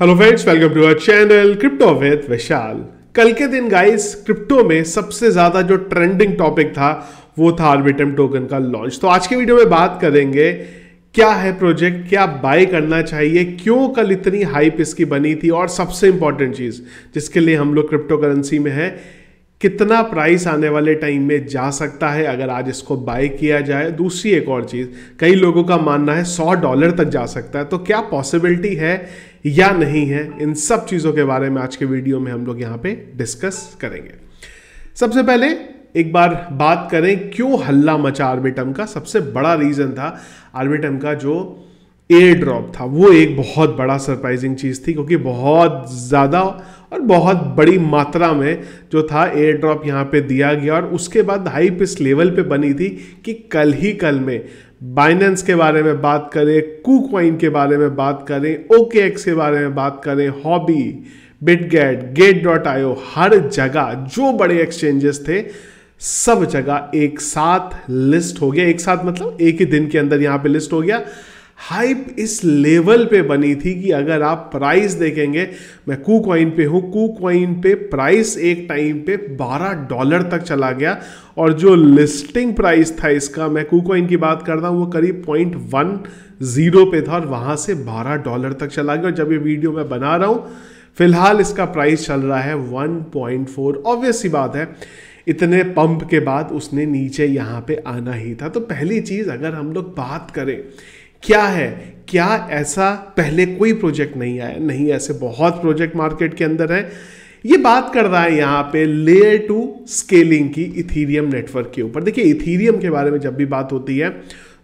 hello friends welcome to our channel crypto with Vishal कल के दिन गाइस क्रिप्टो में सबसे ज़्यादा जो ट्रेंडिंग टॉपिक था वो था आर्बिटम टोकन का लॉन्च तो आज के वीडियो में बात करेंगे क्या है प्रोजेक्ट क्या बाय करना चाहिए क्यों कल इतनी हाइप इसकी बनी थी और सबसे इंपॉर्टेंट चीज़ जिसके लिए हम लोग क्रिप्टो करेंसी में है कितना प्राइस आने वाले टाइम में जा सकता है अगर आज इसको बाय किया जाए दूसरी एक और चीज़ कई लोगों का मानना है सौ डॉलर तक जा सकता है तो क्या पॉसिबिलिटी है या नहीं है इन सब चीज़ों के बारे में आज के वीडियो में हम लोग यहाँ पे डिस्कस करेंगे सबसे पहले एक बार बात करें क्यों हल्ला मचा आर्बिटम का सबसे बड़ा रीज़न था आर्बिटम का जो एयर ड्रॉप था वो एक बहुत बड़ा सरप्राइजिंग चीज़ थी क्योंकि बहुत ज़्यादा और बहुत बड़ी मात्रा में जो था एयर ड्रॉप यहाँ पे दिया गया और उसके बाद हाइप इस लेवल पे बनी थी कि कल ही कल में बाइनेंस के बारे में बात करें कू के बारे में बात करें ओके एक्स के बारे में बात करें हॉबी बिटगेट गेट डॉट आयो हर जगह जो बड़े एक्सचेंजेस थे सब जगह एक साथ लिस्ट हो गया एक साथ मतलब एक ही दिन के अंदर यहाँ पे लिस्ट हो गया हाइप इस लेवल पे बनी थी कि अगर आप प्राइस देखेंगे मैं कू पे हूँ कू कॉइन पे प्राइस एक टाइम पे 12 डॉलर तक चला गया और जो लिस्टिंग प्राइस था इसका मैं कू की बात कर रहा हूँ वो करीब पॉइंट वन ज़ीरो पे था और वहाँ से 12 डॉलर तक चला गया और जब ये वीडियो मैं बना रहा हूँ फिलहाल इसका प्राइस चल रहा है 1.4 ऑब्वियस ही बात है इतने पंप के बाद उसने नीचे यहाँ पर आना ही था तो पहली चीज़ अगर हम लोग बात करें क्या है क्या ऐसा पहले कोई प्रोजेक्ट नहीं आया नहीं ऐसे बहुत प्रोजेक्ट मार्केट के अंदर है ये बात कर रहा है यहाँ पे लेयर टू स्केलिंग की इथीरियम नेटवर्क के ऊपर देखिए इथीरियम के बारे में जब भी बात होती है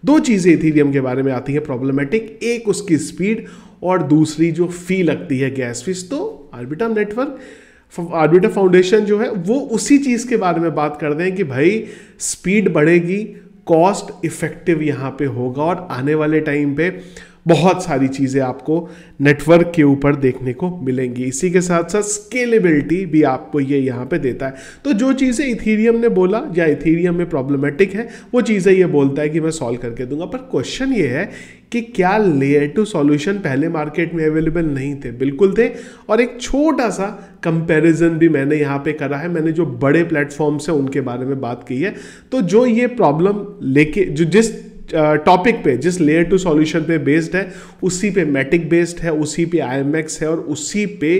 दो चीज़ें इथीरियम के बारे में आती हैं प्रॉब्लमेटिक एक उसकी स्पीड और दूसरी जो फी लगती है गैस फीस तो आर्बिटा नेटवर्क आर्बिटा फाउंडेशन जो है वो उसी चीज़ के बारे में बात कर रहे हैं कि भाई स्पीड बढ़ेगी कॉस्ट इफेक्टिव यहाँ पे होगा और आने वाले टाइम पे बहुत सारी चीज़ें आपको नेटवर्क के ऊपर देखने को मिलेंगी इसी के साथ साथ स्केलेबिलिटी भी आपको ये यहाँ पे देता है तो जो चीज़ें इथीरियम ने बोला या इथीरियम में प्रॉब्लमेटिक है वो चीज़ें ये बोलता है कि मैं सॉल्व करके दूंगा पर क्वेश्चन ये है कि क्या लेयर टू सॉल्यूशन पहले मार्केट में अवेलेबल नहीं थे बिल्कुल थे और एक छोटा सा कंपैरिजन भी मैंने यहाँ पे करा है मैंने जो बड़े प्लेटफॉर्म्स हैं उनके बारे में बात की है तो जो ये प्रॉब्लम लेके जो जिस टॉपिक पे जिस लेयर टू सॉल्यूशन पे बेस्ड है उसी पे मैटिक बेस्ड है उसी पे आई है और उसी पे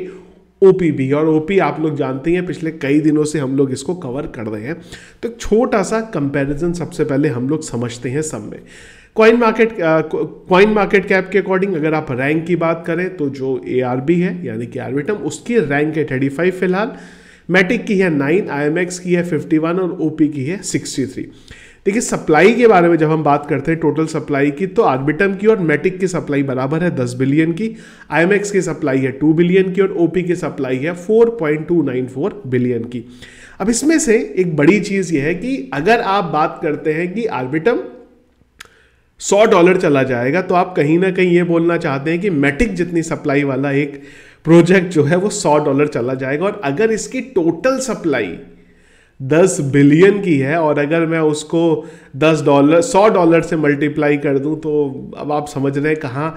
भी और ओपी आप लोग जानते हैं पिछले कई दिनों से हम लोग इसको कवर कर रहे हैं तो छोटा सा कंपैरिजन सबसे पहले हम लोग समझते हैं सब में coin market coin market cap के अकॉर्डिंग अगर आप रैंक की बात करें तो जो ए है यानी कि आर्बिटम उसकी रैंक है थर्टी फाइव फिलहाल मैटिक की है नाइन आई की है फिफ्टी वन और ओ की है सिक्सटी थ्री देखिए सप्लाई के बारे में जब हम बात करते हैं टोटल सप्लाई की तो आर्बिटम की और मैटिक की सप्लाई बराबर है दस बिलियन की आईएमएक्स की सप्लाई है टू बिलियन की और ओपी की सप्लाई है four point two nine four billion की अब इसमें से एक बड़ी चीज़ यह है कि अगर आप बात करते हैं कि आर्बिटम सौ डॉलर चला जाएगा तो आप कहीं ना कहीं ये बोलना चाहते हैं कि मैटिक जितनी सप्लाई वाला एक प्रोजेक्ट जो है वो सौ डॉलर चला जाएगा और अगर इसकी टोटल सप्लाई दस बिलियन की है और अगर मैं उसको दस डॉलर सौ डॉलर से मल्टीप्लाई कर दूं तो अब आप समझ रहे हैं कहाँ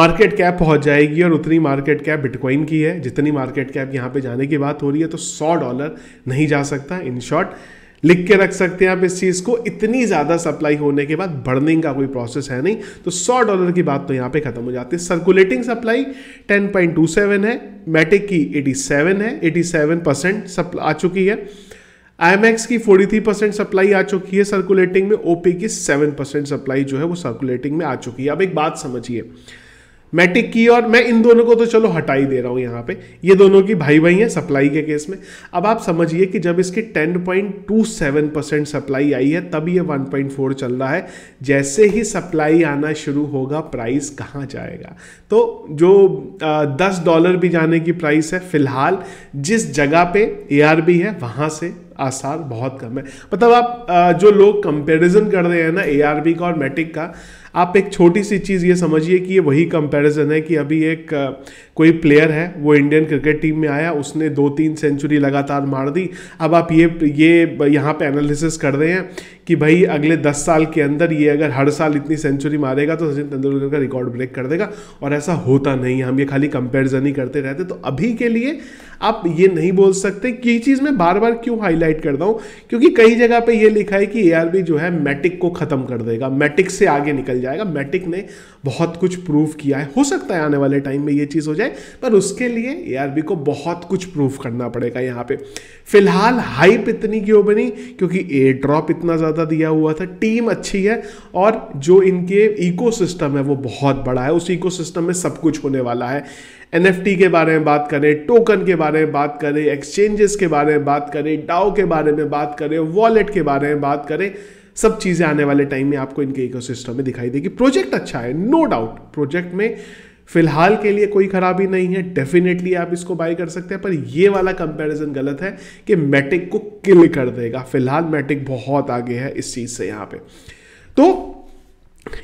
मार्केट कैप पहुंच जाएगी और उतनी मार्केट कैप बिटकॉइन की है जितनी मार्केट कैप यहाँ पे जाने की बात हो रही है तो सौ डॉलर नहीं जा सकता इन शॉर्ट लिख के रख सकते हैं आप इस चीज़ को इतनी ज़्यादा सप्लाई होने के बाद बर्निंग का कोई प्रोसेस है नहीं तो सौ डॉलर की बात तो यहां पे खत्म हो जाती है सर्कुलेटिंग सप्लाई 10.27 है मैटिक की 87 है 87 परसेंट आ चुकी है आईएमएक्स की 43 परसेंट सप्लाई आ चुकी है सर्कुलेटिंग में ओपी की 7 परसेंट सप्लाई जो है वो सर्कुलेटिंग में आ चुकी है अब एक बात समझिए मैटिक की और मैं इन दोनों को तो चलो हटा ही दे रहा हूँ यहाँ पे ये दोनों की भाई भाई हैं सप्लाई के केस में अब आप समझिए कि जब इसकी 10.27 परसेंट सप्लाई आई है तब ये 1.4 चल रहा है जैसे ही सप्लाई आना शुरू होगा प्राइस कहाँ जाएगा तो जो दस डॉलर भी जाने की प्राइस है फिलहाल जिस जगह पे ए है वहाँ से आसार बहुत कम है मतलब आप जो लोग कंपैरिजन कर रहे हैं ना ए का और मैटिक का आप एक छोटी सी चीज़ ये समझिए कि ये वही कंपैरिजन है कि अभी एक कोई प्लेयर है वो इंडियन क्रिकेट टीम में आया उसने दो तीन सेंचुरी लगातार मार दी अब आप ये ये यहाँ पे एनालिसिस कर रहे हैं कि भाई अगले दस साल के अंदर ये अगर हर साल इतनी सेंचुरी मारेगा तो सचिन तेंदुलकर का रिकॉर्ड ब्रेक कर देगा और ऐसा होता नहीं हम ये खाली कंपेरिजन ही करते रहते तो अभी के लिए आप ये नहीं बोल सकते कि चीज़ मैं बार बार क्यों हाईलाइट कर रहा हूं क्योंकि कई जगह पे ये लिखा है कि ए जो है मैटिक को ख़त्म कर देगा मैटिक से आगे निकल जाएगा मैटिक ने बहुत कुछ प्रूव किया है हो सकता है आने वाले टाइम में ये चीज़ हो जाए पर उसके लिए ए को बहुत कुछ प्रूव करना पड़ेगा यहाँ पर फिलहाल हाइप इतनी क्यों बनी क्योंकि ए ड्रॉप इतना ज़्यादा दिया हुआ था टीम अच्छी है और जो इनके इकोसिस्टम है वो बहुत बड़ा है उस इकोसिस्टम में सब कुछ होने वाला है एन के बारे में बात करें टोकन के बारे में बात करें एक्सचेंजेस के बारे में बात करें डाओ के बारे में बात करें वॉलेट के बारे में बात करें सब चीज़ें आने वाले टाइम में आपको इनके इकोसिस्टम में दिखाई देगी प्रोजेक्ट अच्छा है नो डाउट प्रोजेक्ट में फिलहाल के लिए कोई खराबी नहीं है डेफिनेटली आप इसको बाय कर सकते हैं पर ये वाला कंपैरिजन गलत है कि मैटिक को किल कर देगा फिलहाल मैटिक बहुत आगे है इस चीज़ से यहाँ पे तो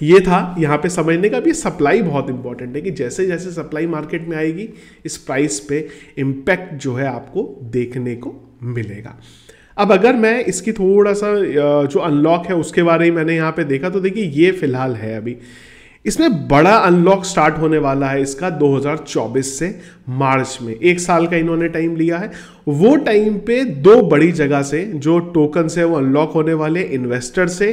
ये था यहाँ पे समझने का भी सप्लाई बहुत इंपॉर्टेंट है कि जैसे जैसे सप्लाई मार्केट में आएगी इस प्राइस पे इम्पैक्ट जो है आपको देखने को मिलेगा अब अगर मैं इसकी थोड़ा सा जो अनलॉक है उसके बारे में मैंने यहाँ पे देखा तो देखिए ये फिलहाल है अभी इसमें बड़ा अनलॉक स्टार्ट होने वाला है इसका 2024 से मार्च में एक साल का इन्होंने टाइम लिया है वो टाइम पे दो बड़ी जगह से जो टोकन से वो अनलॉक होने वाले इन्वेस्टर से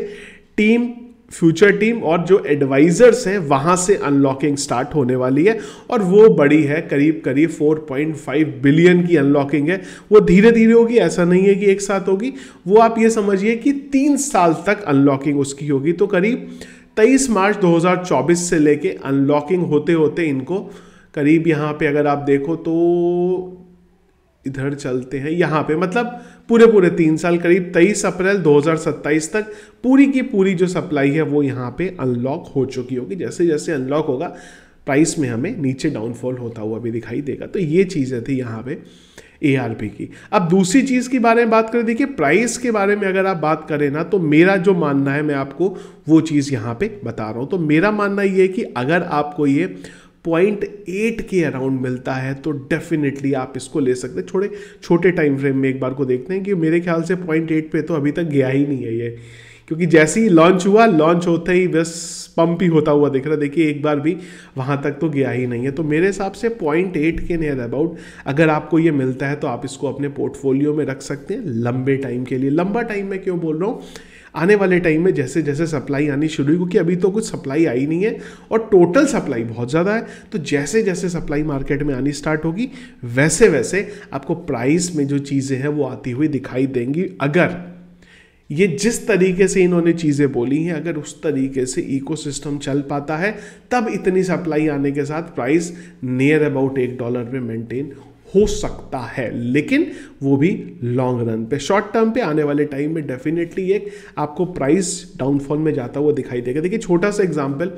टीम फ्यूचर टीम और जो एडवाइजर्स हैं वहाँ से अनलॉकिंग स्टार्ट होने वाली है और वो बड़ी है करीब करीब 4.5 बिलियन की अनलॉकिंग है वो धीरे धीरे होगी ऐसा नहीं है कि एक साथ होगी वो आप ये समझिए कि तीन साल तक अनलॉकिंग उसकी होगी तो करीब 23 मार्च 2024 से लेके अनलॉकिंग होते होते इनको करीब यहाँ पे अगर आप देखो तो इधर चलते हैं यहाँ पे मतलब पूरे पूरे तीन साल करीब तेईस अप्रैल 2027 तक पूरी की पूरी जो सप्लाई है वो यहाँ पे अनलॉक हो चुकी होगी जैसे जैसे अनलॉक होगा प्राइस में हमें नीचे डाउनफॉल होता हुआ भी दिखाई देगा तो ये चीज़ें थी यहाँ पे ए की अब दूसरी चीज़ के बारे में बात करें देखिए प्राइस के बारे में अगर आप बात करें ना तो मेरा जो मानना है मैं आपको वो चीज़ यहाँ पे बता रहा हूँ तो मेरा मानना ये है कि अगर आपको ये पॉइंट एट के अराउंड मिलता है तो डेफिनेटली आप इसको ले सकते हैं छोटे छोटे टाइम फ्रेम में एक बार को देखते हैं कि मेरे ख्याल से पॉइंट एट पे तो अभी तक गया ही नहीं है ये क्योंकि जैसे ही लॉन्च हुआ लॉन्च होते ही बस पंप ही होता हुआ दिख रहा देखिए एक बार भी वहाँ तक तो गया ही नहीं है तो मेरे हिसाब से पॉइंट एट के नियर अबाउट अगर आपको ये मिलता है तो आप इसको अपने पोर्टफोलियो में रख सकते हैं लंबे टाइम के लिए लंबा टाइम मैं क्यों बोल रहा हूँ आने वाले टाइम में जैसे जैसे सप्लाई आनी शुरू हुई क्योंकि अभी तो कुछ सप्लाई आई नहीं है और टोटल सप्लाई बहुत ज़्यादा है तो जैसे जैसे सप्लाई मार्केट में आनी स्टार्ट होगी वैसे वैसे आपको प्राइस में जो चीज़ें हैं वो आती हुई दिखाई देंगी अगर ये जिस तरीके से इन्होंने चीज़ें बोली हैं अगर उस तरीके से इकोसिस्टम चल पाता है तब इतनी सप्लाई आने के साथ प्राइस नियर अबाउट एक डॉलर में मेंटेन हो सकता है लेकिन वो भी लॉन्ग रन पे शॉर्ट टर्म पे आने वाले टाइम में डेफिनेटली एक आपको प्राइस डाउनफॉल में जाता हुआ दिखाई देगा देखिए छोटा सा एग्जांपल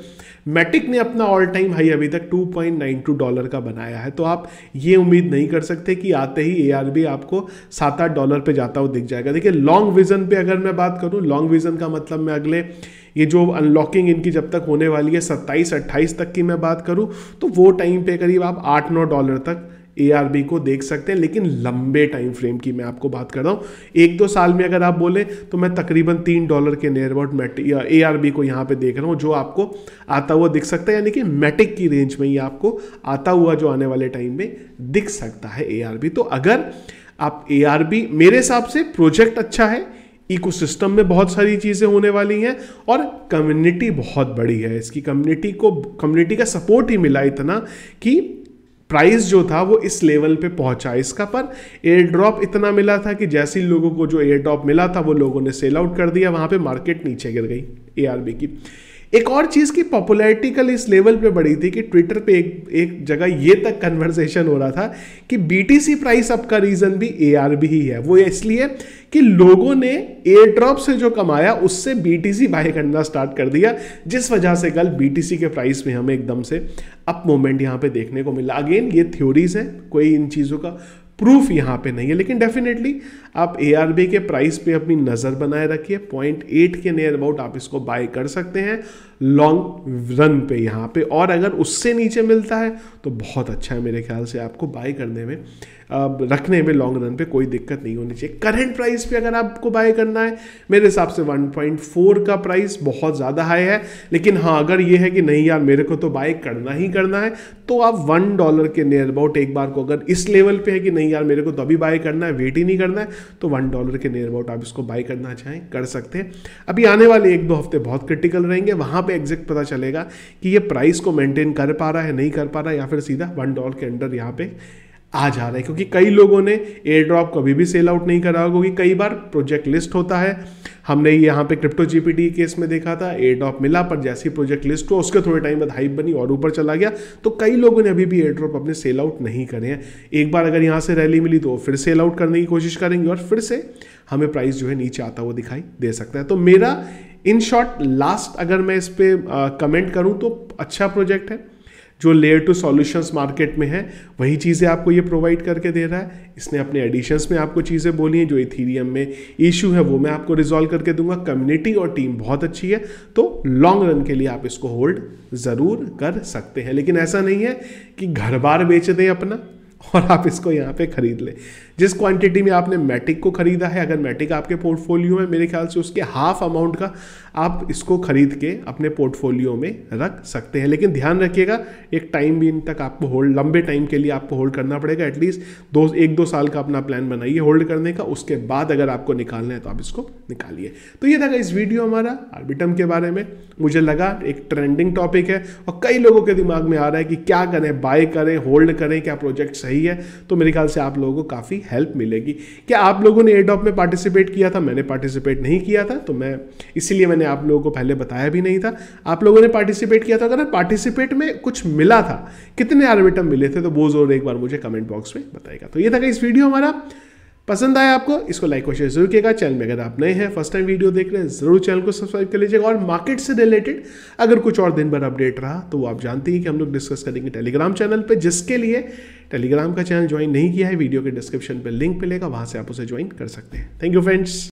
मैटिक ने अपना ऑल टाइम हाई अभी तक 2.92 डॉलर का बनाया है तो आप ये उम्मीद नहीं कर सकते कि आते ही ए आपको सात आठ डॉलर पर जाता हुआ दिख जाएगा देखिए लॉन्ग विजन पर अगर मैं बात करूँ लॉन्ग विजन का मतलब मैं अगले ये जो अनलॉकिंग इनकी जब तक होने वाली है सत्ताईस अट्ठाईस तक की मैं बात करूँ तो वो टाइम पे करीब आप आठ नौ डॉलर तक ए को देख सकते हैं लेकिन लंबे टाइम फ्रेम की मैं आपको बात कर रहा हूँ एक दो साल में अगर आप बोले तो मैं तकरीबन तीन डॉलर के नियर अबाउट मेट ए आर बी को यहाँ पे देख रहा हूँ जो आपको आता हुआ दिख सकता है यानी कि मेटिक की रेंज में ही आपको आता हुआ जो आने वाले टाइम में दिख सकता है ए आर बी तो अगर आप ए आर बी मेरे हिसाब से प्रोजेक्ट अच्छा है इकोसिस्टम में बहुत सारी चीज़ें होने वाली हैं और कम्युनिटी बहुत बड़ी है इसकी कम्युनिटी को कम्युनिटी का सपोर्ट ही मिला इतना कि प्राइस जो था वो इस लेवल पे पहुंचा इसका पर एयर ड्रॉप इतना मिला था कि जैसे ही लोगों को जो एयर ड्रॉप मिला था वो लोगों ने सेल आउट कर दिया वहां पे मार्केट नीचे गिर गई ए की एक और चीज़ की पॉपुलैरिटी कल इस लेवल पे बढ़ी थी कि ट्विटर पे एक एक जगह ये तक कन्वर्सेशन हो रहा था कि बीटीसी प्राइस अप का रीज़न भी एआरबी ही है वो इसलिए कि लोगों ने एयर ड्रॉप से जो कमाया उससे बीटीसी बाय करना स्टार्ट कर दिया जिस वजह से कल बीटीसी के प्राइस में हमें एकदम से अप मोमेंट यहाँ पे देखने को मिला अगेन ये थ्योरीज हैं कोई इन चीज़ों का प्रूफ यहाँ पे नहीं है लेकिन डेफिनेटली आप ए के प्राइस पे अपनी नज़र बनाए रखिए पॉइंट एट के नियर अबाउट आप इसको बाय कर सकते हैं लॉन्ग रन पे यहाँ पे और अगर उससे नीचे मिलता है तो बहुत अच्छा है मेरे ख्याल से आपको बाय करने में रखने में लॉन्ग रन पे कोई दिक्कत नहीं होनी चाहिए करंट प्राइस पे अगर आपको बाय करना है मेरे हिसाब से 1.4 का प्राइस बहुत ज़्यादा हाई है लेकिन हाँ अगर ये है कि नहीं यार मेरे को तो बाय करना ही करना है तो आप वन डॉलर के नियर अबाउट एक बार को अगर इस लेवल पे है कि नहीं यार मेरे को तो अभी बाय करना है वेट ही नहीं करना है तो वन डॉलर के नियर अबाउट आप इसको बाय करना चाहें कर सकते हैं अभी आने वाले एक दो हफ्ते बहुत क्रिटिकल रहेंगे वहाँ पर एग्जैक्ट पता चलेगा कि ये प्राइस को मेंटेन कर पा रहा है नहीं कर पा रहा है या फिर सीधा वन डॉलर के अंडर यहाँ पे आ जा रहा है क्योंकि कई लोगों ने एयर ड्रॉप कभी भी सेल आउट नहीं करा होगा क्योंकि कई बार प्रोजेक्ट लिस्ट होता है हमने यहाँ पे क्रिप्टो जीपीटी केस में देखा था एयर ड्रॉप मिला पर जैसे ही प्रोजेक्ट लिस्ट हुआ उसके थोड़े टाइम बाद हाइप बनी और ऊपर चला गया तो कई लोगों ने अभी भी एयर ड्रॉप अपने सेल आउट नहीं करे हैं एक बार अगर यहाँ से रैली मिली तो फिर सेल आउट करने की कोशिश करेंगे और फिर से हमें प्राइस जो है नीचे आता हुआ दिखाई दे सकता है तो मेरा इन शॉर्ट लास्ट अगर मैं इस पर कमेंट करूँ तो अच्छा प्रोजेक्ट है जो लेयर टू सॉल्यूशंस मार्केट में है वही चीज़ें आपको ये प्रोवाइड करके दे रहा है इसने अपने एडिशंस में आपको चीज़ें बोली हैं जो इथीरियम में इशू है वो मैं आपको रिजॉल्व करके दूंगा कम्युनिटी और टीम बहुत अच्छी है तो लॉन्ग रन के लिए आप इसको होल्ड ज़रूर कर सकते हैं लेकिन ऐसा नहीं है कि घर बार बेच दें अपना और आप इसको यहाँ पे ख़रीद लें जिस क्वांटिटी में आपने मैटिक को ख़रीदा है अगर मैटिक आपके पोर्टफोलियो में मेरे ख्याल से उसके हाफ अमाउंट का आप इसको ख़रीद के अपने पोर्टफोलियो में रख सकते हैं लेकिन ध्यान रखिएगा एक टाइम भी इन तक आपको होल्ड लंबे टाइम के लिए आपको होल्ड करना पड़ेगा एटलीस्ट दो एक दो साल का अपना प्लान बनाइए होल्ड करने का उसके बाद अगर आपको निकालना है तो आप इसको निकालिए तो ये था इस वीडियो हमारा आर्बिटम के बारे में मुझे लगा एक ट्रेंडिंग टॉपिक है और कई लोगों के दिमाग में आ रहा है कि क्या करें बाय करें होल्ड करें क्या प्रोजेक्ट्स सही है तो मेरे ख्याल से आप लोगों को काफ़ी हेल्प मिलेगी क्या आप लोगों ने एडॉप में पार्टिसिपेट किया था मैंने पार्टिसिपेट नहीं किया था तो मैं इसीलिए मैंने आप लोगों को पहले बताया भी नहीं था आप लोगों ने पार्टिसिपेट किया था अगर पार्टिसिपेट में कुछ मिला था कितने आर्बिटम मिले थे तो वो जरूर एक बार मुझे कमेंट बॉक्स में बताएगा तो ये था इस वीडियो हमारा पसंद आया आपको इसको लाइक और शेयर जरूर किएगा चैनल में अगर आप नए हैं फर्स्ट टाइम वीडियो देख रहे हैं जरूर चैनल को सब्सक्राइब कर लीजिएगा और मार्केट से रिलेटेड अगर कुछ और दिन भर अपडेट रहा तो वो आप जानते हैं कि हम लोग डिस्कस करेंगे टेलीग्राम चैनल पर जिसके लिए टेलीग्राम का चैनल ज्वाइन नहीं किया है वीडियो के डिस्क्रिप्शन पर लिंक मिलेगा वहाँ से आप उसे ज्वाइन कर सकते हैं थैंक यू फ्रेंड्स